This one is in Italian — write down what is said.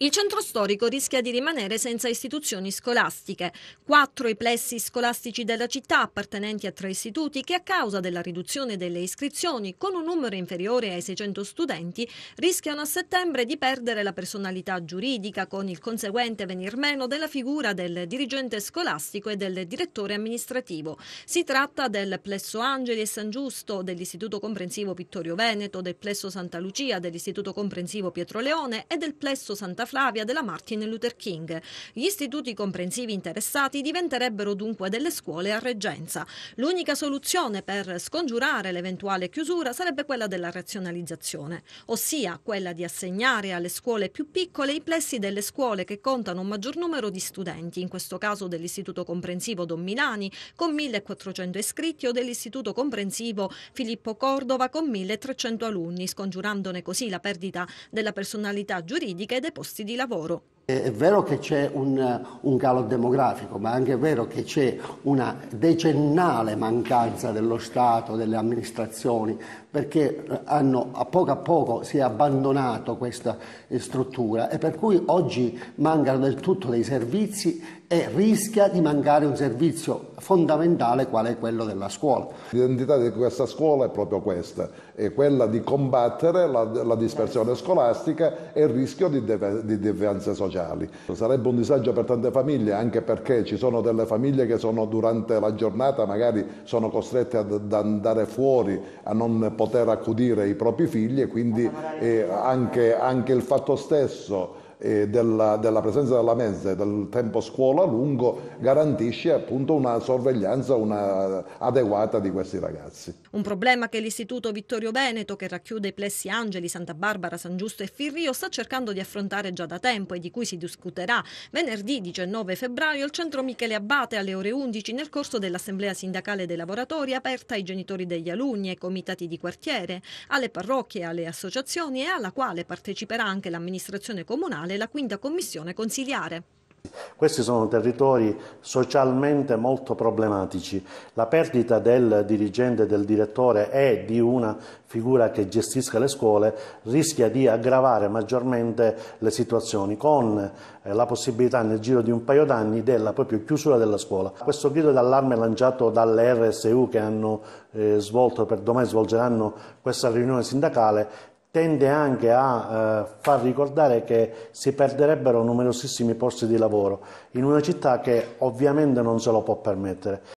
Il centro storico rischia di rimanere senza istituzioni scolastiche. Quattro i plessi scolastici della città appartenenti a tre istituti che a causa della riduzione delle iscrizioni con un numero inferiore ai 600 studenti rischiano a settembre di perdere la personalità giuridica con il conseguente venir meno della figura del dirigente scolastico e del direttore amministrativo. Si tratta del plesso Angeli e San Giusto, dell'istituto comprensivo Vittorio Veneto, del plesso Santa Lucia, dell'istituto comprensivo Pietro Leone e del plesso Santa Flavia della Martin Luther King. Gli istituti comprensivi interessati diventerebbero dunque delle scuole a reggenza. L'unica soluzione per scongiurare l'eventuale chiusura sarebbe quella della razionalizzazione, ossia quella di assegnare alle scuole più piccole i plessi delle scuole che contano un maggior numero di studenti, in questo caso dell'Istituto Comprensivo Don Milani con 1400 iscritti o dell'Istituto Comprensivo Filippo Cordova con 1300 alunni, scongiurandone così la perdita della personalità giuridica e dei posti posti di lavoro è vero che c'è un, un, calo demografico, ma è anche vero che c'è una decennale mancanza dello Stato, delle amministrazioni, perché eh, hanno, a poco a poco si è abbandonato questa struttura e per cui oggi mancano del tutto dei servizi e rischia di mancare un servizio fondamentale quale è quello della scuola. L'identità di questa scuola è proprio questa, è quella di combattere la, la dispersione certo. scolastica e il rischio di, deve, di devianza sociale commerciali. Sarebbe un disagio per tante famiglie anche perché ci sono delle famiglie che sono durante la giornata magari sono costrette ad andare fuori, a non poter accudire i propri figli e quindi eh, anche, anche il fatto stesso eh, della, della, presenza della mensa e del tempo scuola lungo garantisce appunto una sorveglianza una adeguata di questi ragazzi. Un problema che l'Istituto Vittorio Veneto, che racchiude i plessi Angeli, Santa Barbara, San Giusto e Firrio, sta cercando di affrontare già da tempo e di cui si discuterà venerdì 19 febbraio al centro Michele Abbate alle ore 11 nel corso dell'Assemblea Sindacale dei Lavoratori aperta ai genitori degli alunni, ai comitati di quartiere, alle parrocchie, e alle associazioni e alla quale parteciperà anche l'amministrazione comunale regionale e la quinta commissione consiliare. Questi sono territori socialmente molto problematici. La perdita del dirigente, del direttore e di una figura che gestisca le scuole rischia di aggravare maggiormente le situazioni con eh, la possibilità nel giro di un paio d'anni della proprio chiusura della scuola. Questo grido d'allarme lanciato dalle RSU che hanno eh, svolto, per domani svolgeranno questa riunione sindacale, tende anche a eh, far ricordare che si perderebbero numerosissimi posti di lavoro in una città che ovviamente non se lo può permettere.